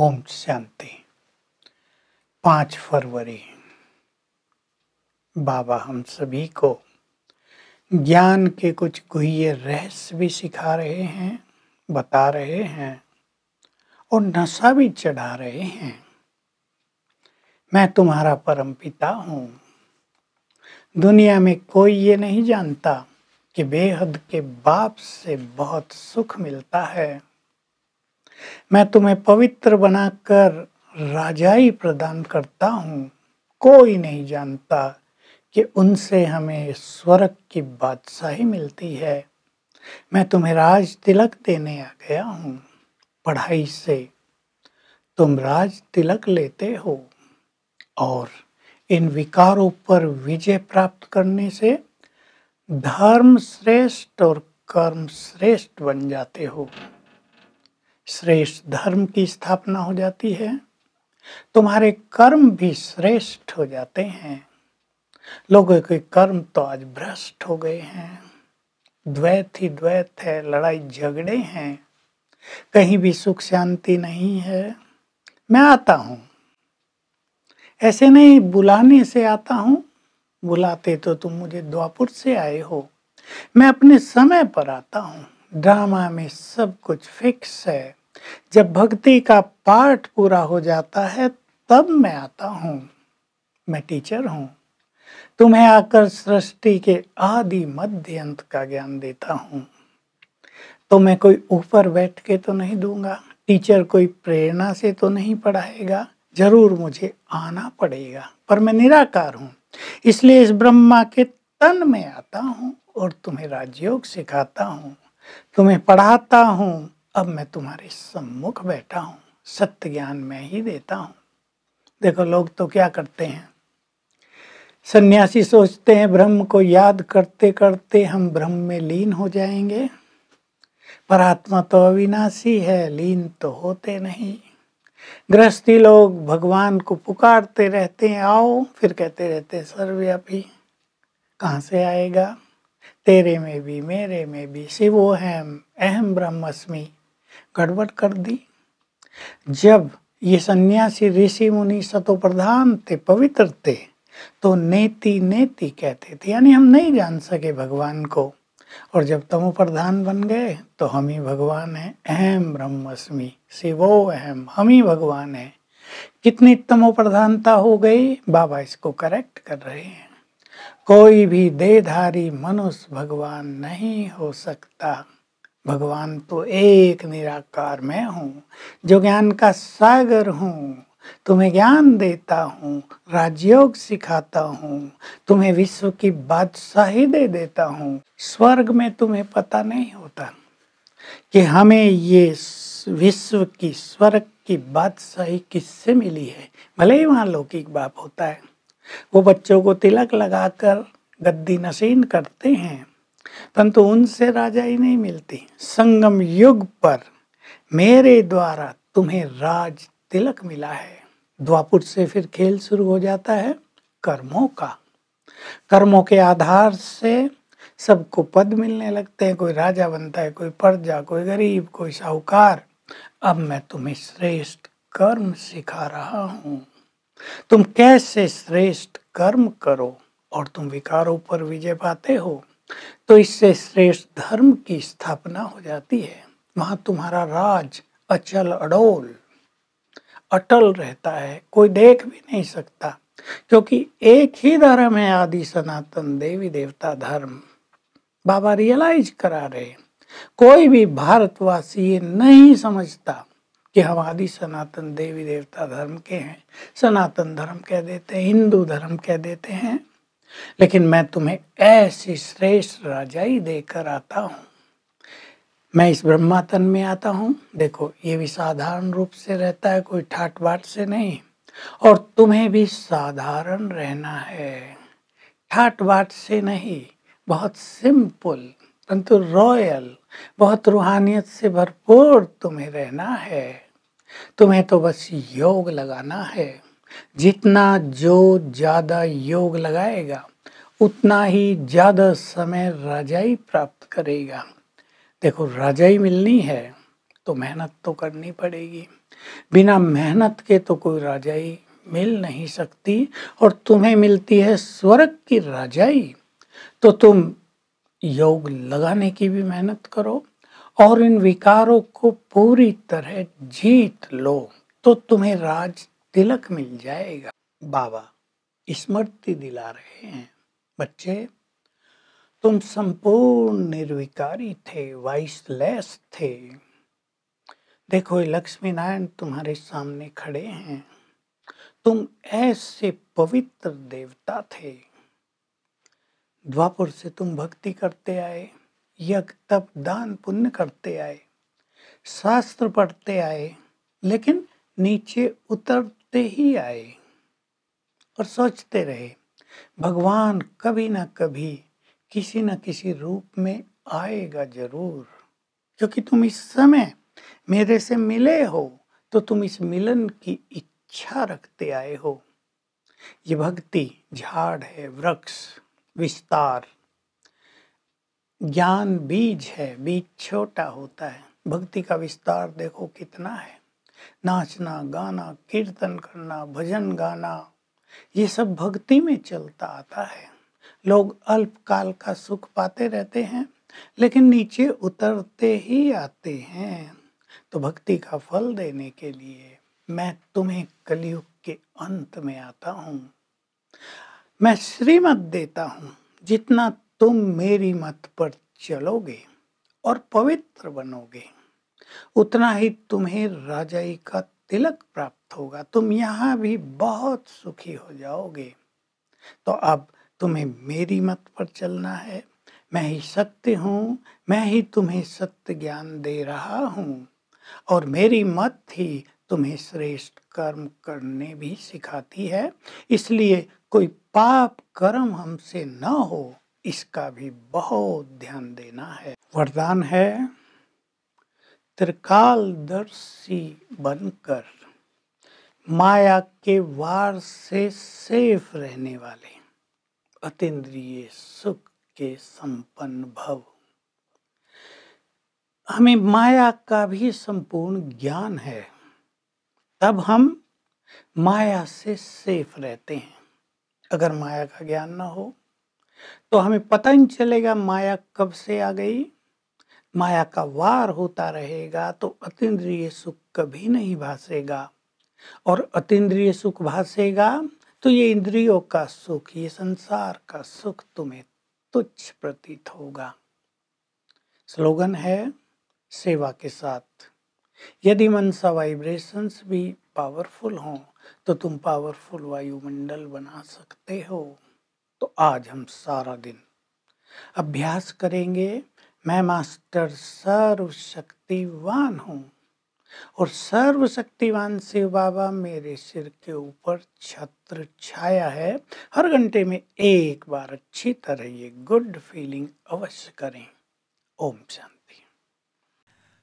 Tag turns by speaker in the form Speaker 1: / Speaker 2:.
Speaker 1: ओम शांति पाँच फरवरी बाबा हम सभी को ज्ञान के कुछ गुहे रहस्य भी सिखा रहे हैं बता रहे हैं और नशा भी चढ़ा रहे हैं मैं तुम्हारा परम पिता हूँ दुनिया में कोई ये नहीं जानता कि बेहद के बाप से बहुत सुख मिलता है मैं तुम्हें पवित्र बनाकर राजाई प्रदान करता हूँ कोई नहीं जानता कि उनसे हमें स्वर्ग की बादशाही मिलती है मैं तुम्हें राज तिलक देने आ गया हूँ पढ़ाई से तुम राज तिलक लेते हो और इन विकारों पर विजय प्राप्त करने से धर्म श्रेष्ठ और कर्म श्रेष्ठ बन जाते हो श्रेष्ठ धर्म की स्थापना हो जाती है तुम्हारे कर्म भी श्रेष्ठ हो जाते हैं लोगों के कर्म तो आज भ्रष्ट हो गए हैं द्वैत ही द्वैत है लड़ाई झगड़े हैं कहीं भी सुख शांति नहीं है मैं आता हूँ ऐसे नहीं बुलाने से आता हूँ बुलाते तो तुम मुझे द्वापुर से आए हो मैं अपने समय पर आता हूँ ड्रामा में सब कुछ फिक्स है जब भक्ति का पार्ट पूरा हो जाता है तब मैं आता हूँ मैं टीचर हूँ तुम्हें आकर सृष्टि के आदि मध्य अंत का ज्ञान देता हूँ तो मैं कोई ऊपर बैठ के तो नहीं दूंगा टीचर कोई प्रेरणा से तो नहीं पढ़ाएगा जरूर मुझे आना पड़ेगा पर मैं निराकार हूँ इसलिए इस ब्रह्मा के तन में आता हूँ और तुम्हें राजयोग सिखाता हूँ तुम्हें पढ़ाता हूं अब मैं तुम्हारे सम्मुख बैठा हूं सत्य ज्ञान मैं ही देता हूं देखो लोग तो क्या करते हैं सन्यासी सोचते हैं ब्रह्म को याद करते करते हम ब्रह्म में लीन हो जाएंगे पर आत्मा तो अविनाशी है लीन तो होते नहीं गृहस्थी लोग भगवान को पुकारते रहते हैं आओ फिर कहते रहते सर्वे अभी कहाँ से आएगा तेरे में भी मेरे में भी शिवो हैम अहम ब्रह्मस्मि गड़बड़ कर दी जब ये सन्यासी ऋषि मुनि सतो प्रधान थे पवित्र थे तो नेति नेति कहते थे यानी हम नहीं जान सके भगवान को और जब तमो प्रधान बन गए तो हम ही भगवान हैं अहम ब्रह्मस्मि शिवो अहम हम ही भगवान हैं कितनी तमो प्रधानता हो गई बाबा इसको करेक्ट कर रहे हैं कोई भी देधारी मनुष्य भगवान नहीं हो सकता भगवान तो एक निराकार मैं हूँ जो ज्ञान का सागर हूँ तुम्हें ज्ञान देता हूँ राजयोग सिखाता हूँ तुम्हें विश्व की बादशाही दे देता हूँ स्वर्ग में तुम्हें पता नहीं होता कि हमें ये विश्व की स्वर्ग की बादशाही किससे मिली है भले ही वहाँ लौकिक बाप होता है वो बच्चों को तिलक लगाकर गद्दी नशीन करते हैं परंतु उनसे राजा ही नहीं मिलती संगम युग पर मेरे द्वारा तुम्हें राज तिलक मिला है द्वापुट से फिर खेल शुरू हो जाता है कर्मों का कर्मों के आधार से सबको पद मिलने लगते हैं कोई राजा बनता है कोई प्रजा कोई गरीब कोई साहूकार अब मैं तुम्हें श्रेष्ठ कर्म सिखा रहा हूँ तुम कैसे श्रेष्ठ कर्म करो और तुम विकारों पर विजय पाते हो तो इससे श्रेष्ठ धर्म की स्थापना हो जाती है वहां तुम्हारा राज अचल अडोल अटल रहता है कोई देख भी नहीं सकता क्योंकि एक ही धर्म है आदि सनातन देवी देवता धर्म बाबा रियलाइज करा रहे कोई भी भारतवासी ये नहीं समझता कि हम आदि सनातन देवी देवता धर्म के हैं सनातन धर्म कह देते हैं हिंदू धर्म कह देते हैं लेकिन मैं तुम्हें ऐसी श्रेष्ठ राजाई देकर आता हूँ मैं इस ब्रह्मातन में आता हूँ देखो ये भी साधारण रूप से रहता है कोई ठाट बाट से नहीं और तुम्हें भी साधारण रहना है ठाट बाट से नहीं बहुत सिंपल परंतु रॉयल बहुत रूहानियत से भरपूर तुम्हें रहना है तुम्हें तो बस योग लगाना है जितना जो ज़्यादा योग लगाएगा उतना ही ज़्यादा समय रजाई प्राप्त करेगा देखो रजाई मिलनी है तो मेहनत तो करनी पड़ेगी बिना मेहनत के तो कोई रजाई मिल नहीं सकती और तुम्हें मिलती है स्वर्ग की रजाई तो तुम योग लगाने की भी मेहनत करो और इन विकारों को पूरी तरह जीत लो तो तुम्हें राज तिलक मिल जाएगा बाबा स्मृति दिला रहे हैं बच्चे तुम संपूर्ण निर्विकारी थे वाइसलेस थे देखो लक्ष्मी नारायण तुम्हारे सामने खड़े हैं तुम ऐसे पवित्र देवता थे द्वापुर से तुम भक्ति करते आए यज्ञ तप दान पुण्य करते आए शास्त्र पढ़ते आए लेकिन नीचे उतरते ही आए और सोचते रहे भगवान कभी ना कभी किसी न किसी रूप में आएगा जरूर क्योंकि तुम इस समय मेरे से मिले हो तो तुम इस मिलन की इच्छा रखते आए हो ये भक्ति झाड़ है वृक्ष विस्तार ज्ञान बीज है बीज छोटा होता है भक्ति का विस्तार देखो कितना है नाचना गाना कीर्तन करना भजन गाना ये सब भक्ति में चलता आता है लोग अल्पकाल का सुख पाते रहते हैं लेकिन नीचे उतरते ही आते हैं तो भक्ति का फल देने के लिए मैं तुम्हें कलयुग के अंत में आता हूँ मैं श्रीमत देता हूँ जितना तुम मेरी मत पर चलोगे और पवित्र बनोगे उतना ही तुम्हें राजाई का तिलक प्राप्त होगा तुम यहाँ भी बहुत सुखी हो जाओगे तो अब तुम्हें मेरी मत पर चलना है मैं ही सत्य हूँ मैं ही तुम्हें सत्य ज्ञान दे रहा हूँ और मेरी मत ही तुम्हें श्रेष्ठ कर्म करने भी सिखाती है इसलिए कोई पाप कर्म हमसे न हो इसका भी बहुत ध्यान देना है वरदान है त्रिकाल दर्शी बनकर माया के वार से सेफ रहने वाले अतेंद्रिय सुख के संपन्न भव हमें माया का भी संपूर्ण ज्ञान है तब हम माया से सेफ रहते हैं अगर माया का ज्ञान ना हो तो हमें पता ही नहीं चलेगा माया कब से आ गई माया का वार होता रहेगा तो अतीन्द्रिय सुख कभी नहीं भासेगा और अतीन्द्रिय सुख भासेगा तो ये इंद्रियों का सुख ये संसार का सुख तुम्हें तुच्छ प्रतीत होगा स्लोगन है सेवा के साथ यदि मन सा वाइब्रेशंस भी पावरफुल हो तो तुम पावरफुल वायुमंडल बना सकते हो तो आज हम सारा दिन अभ्यास करेंगे मैं मास्टर सर्वशक्तिवान हूँ और सर्वशक्तिवान शिव बाबा मेरे सिर के ऊपर छत्र छाया है हर घंटे में एक बार अच्छी तरह ये गुड फीलिंग अवश्य करें ओम शांति